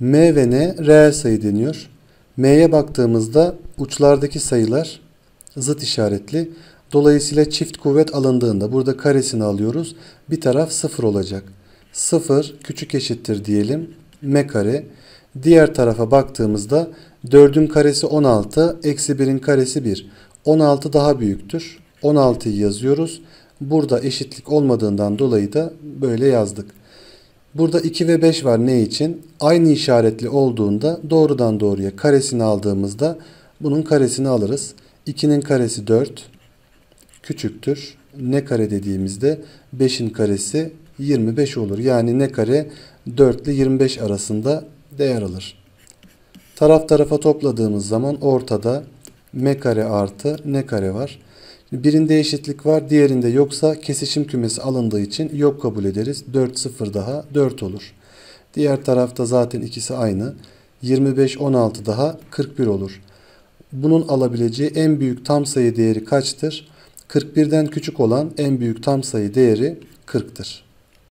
M ve N reel sayı deniyor. M'ye baktığımızda uçlardaki sayılar zıt işaretli. Dolayısıyla çift kuvvet alındığında burada karesini alıyoruz. Bir taraf sıfır olacak. Sıfır küçük eşittir diyelim. M kare. Diğer tarafa baktığımızda 4'ün karesi 16, eksi 1'in karesi 1. 16 daha büyüktür. 16'yı yazıyoruz. Burada eşitlik olmadığından dolayı da böyle yazdık. Burada 2 ve 5 var ne için? Aynı işaretli olduğunda doğrudan doğruya karesini aldığımızda bunun karesini alırız. 2'nin karesi 4 küçüktür. Ne kare dediğimizde 5'in karesi 25 olur. Yani ne kare 4 ile 25 arasında değer alır. Taraf tarafa topladığımız zaman ortada m kare artı ne kare var? Birinde eşitlik var diğerinde yoksa kesişim kümesi alındığı için yok kabul ederiz. 4 0 daha 4 olur. Diğer tarafta zaten ikisi aynı. 25 16 daha 41 olur. Bunun alabileceği en büyük tam sayı değeri kaçtır? 41'den küçük olan en büyük tam sayı değeri 40'tır.